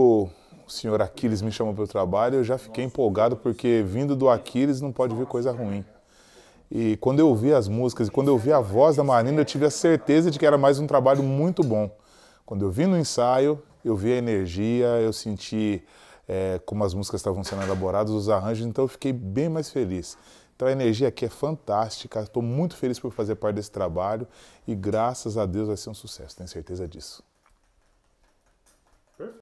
O senhor Aquiles me chamou para o trabalho, eu já fiquei empolgado porque vindo do Aquiles não pode vir coisa ruim. E quando eu ouvi as músicas e quando eu ouvi a voz da Marina, eu tive a certeza de que era mais um trabalho muito bom. Quando eu vi no ensaio, eu vi a energia, eu senti é, como as músicas estavam sendo elaboradas, os arranjos, então eu fiquei bem mais feliz. Então a energia aqui é fantástica, estou muito feliz por fazer parte desse trabalho e graças a Deus vai ser um sucesso, tenho certeza disso.